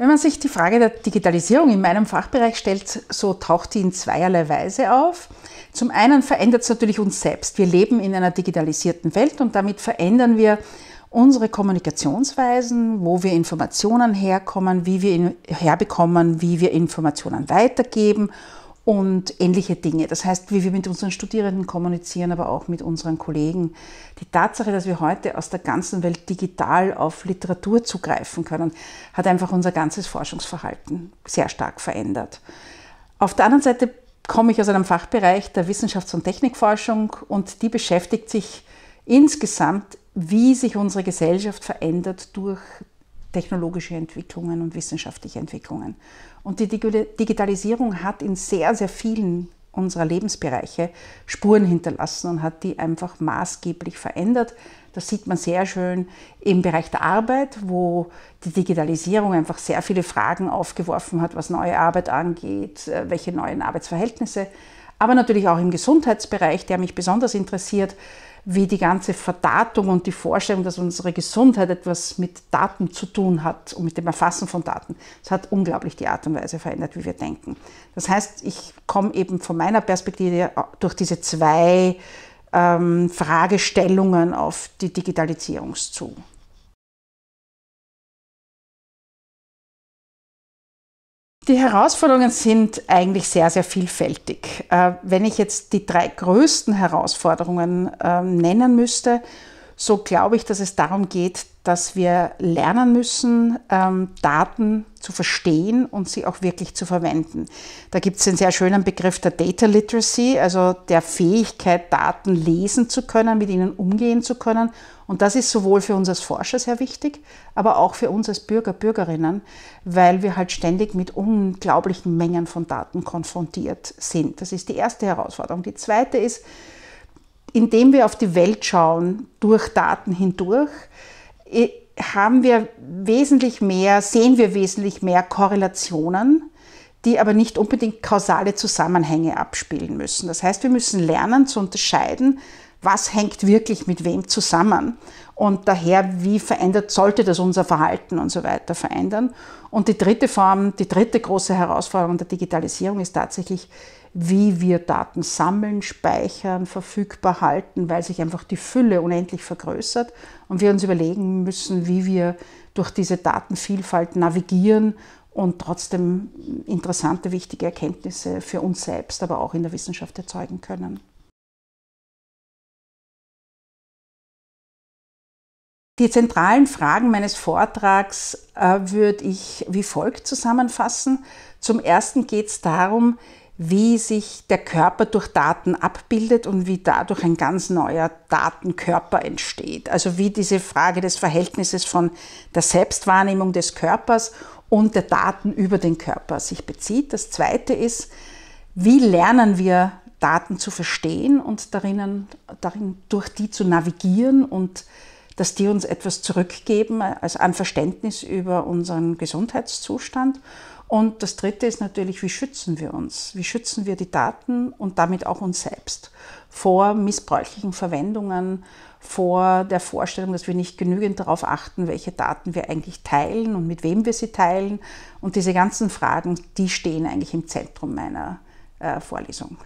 Wenn man sich die Frage der Digitalisierung in meinem Fachbereich stellt, so taucht die in zweierlei Weise auf. Zum einen verändert es natürlich uns selbst. Wir leben in einer digitalisierten Welt und damit verändern wir unsere Kommunikationsweisen, wo wir Informationen herkommen, wie wir herbekommen, wie wir Informationen weitergeben und ähnliche Dinge. Das heißt, wie wir mit unseren Studierenden kommunizieren, aber auch mit unseren Kollegen. Die Tatsache, dass wir heute aus der ganzen Welt digital auf Literatur zugreifen können, hat einfach unser ganzes Forschungsverhalten sehr stark verändert. Auf der anderen Seite komme ich aus einem Fachbereich der Wissenschafts- und Technikforschung und die beschäftigt sich insgesamt, wie sich unsere Gesellschaft verändert durch technologische Entwicklungen und wissenschaftliche Entwicklungen. Und die Digitalisierung hat in sehr, sehr vielen unserer Lebensbereiche Spuren hinterlassen und hat die einfach maßgeblich verändert. Das sieht man sehr schön im Bereich der Arbeit, wo die Digitalisierung einfach sehr viele Fragen aufgeworfen hat, was neue Arbeit angeht, äh, welche neuen Arbeitsverhältnisse, aber natürlich auch im Gesundheitsbereich, der mich besonders interessiert wie die ganze Verdatung und die Vorstellung, dass unsere Gesundheit etwas mit Daten zu tun hat und mit dem Erfassen von Daten, das hat unglaublich die Art und Weise verändert, wie wir denken. Das heißt, ich komme eben von meiner Perspektive durch diese zwei ähm, Fragestellungen auf die Digitalisierung zu. Die Herausforderungen sind eigentlich sehr, sehr vielfältig. Äh, wenn ich jetzt die drei größten Herausforderungen ähm, nennen müsste, so glaube ich, dass es darum geht, dass wir lernen müssen, ähm, Daten zu verstehen und sie auch wirklich zu verwenden. Da gibt es den sehr schönen Begriff der Data Literacy, also der Fähigkeit, Daten lesen zu können, mit ihnen umgehen zu können. Und das ist sowohl für uns als Forscher sehr wichtig, aber auch für uns als Bürger, Bürgerinnen, weil wir halt ständig mit unglaublichen Mengen von Daten konfrontiert sind. Das ist die erste Herausforderung. Die zweite ist, indem wir auf die Welt schauen, durch Daten hindurch, eh, haben wir wesentlich mehr, sehen wir wesentlich mehr Korrelationen, die aber nicht unbedingt kausale Zusammenhänge abspielen müssen. Das heißt, wir müssen lernen zu unterscheiden, was hängt wirklich mit wem zusammen und daher, wie verändert, sollte das unser Verhalten und so weiter verändern. Und die dritte Form, die dritte große Herausforderung der Digitalisierung ist tatsächlich, wie wir Daten sammeln, speichern, verfügbar halten, weil sich einfach die Fülle unendlich vergrößert und wir uns überlegen müssen, wie wir durch diese Datenvielfalt navigieren und trotzdem interessante, wichtige Erkenntnisse für uns selbst, aber auch in der Wissenschaft erzeugen können. Die zentralen Fragen meines Vortrags äh, würde ich wie folgt zusammenfassen. Zum Ersten geht es darum, wie sich der Körper durch Daten abbildet und wie dadurch ein ganz neuer Datenkörper entsteht. Also wie diese Frage des Verhältnisses von der Selbstwahrnehmung des Körpers und der Daten über den Körper sich bezieht. Das Zweite ist, wie lernen wir Daten zu verstehen und darin, darin durch die zu navigieren und dass die uns etwas zurückgeben als ein Verständnis über unseren Gesundheitszustand. Und das Dritte ist natürlich, wie schützen wir uns? Wie schützen wir die Daten und damit auch uns selbst vor missbräuchlichen Verwendungen, vor der Vorstellung, dass wir nicht genügend darauf achten, welche Daten wir eigentlich teilen und mit wem wir sie teilen. Und diese ganzen Fragen, die stehen eigentlich im Zentrum meiner äh, Vorlesung.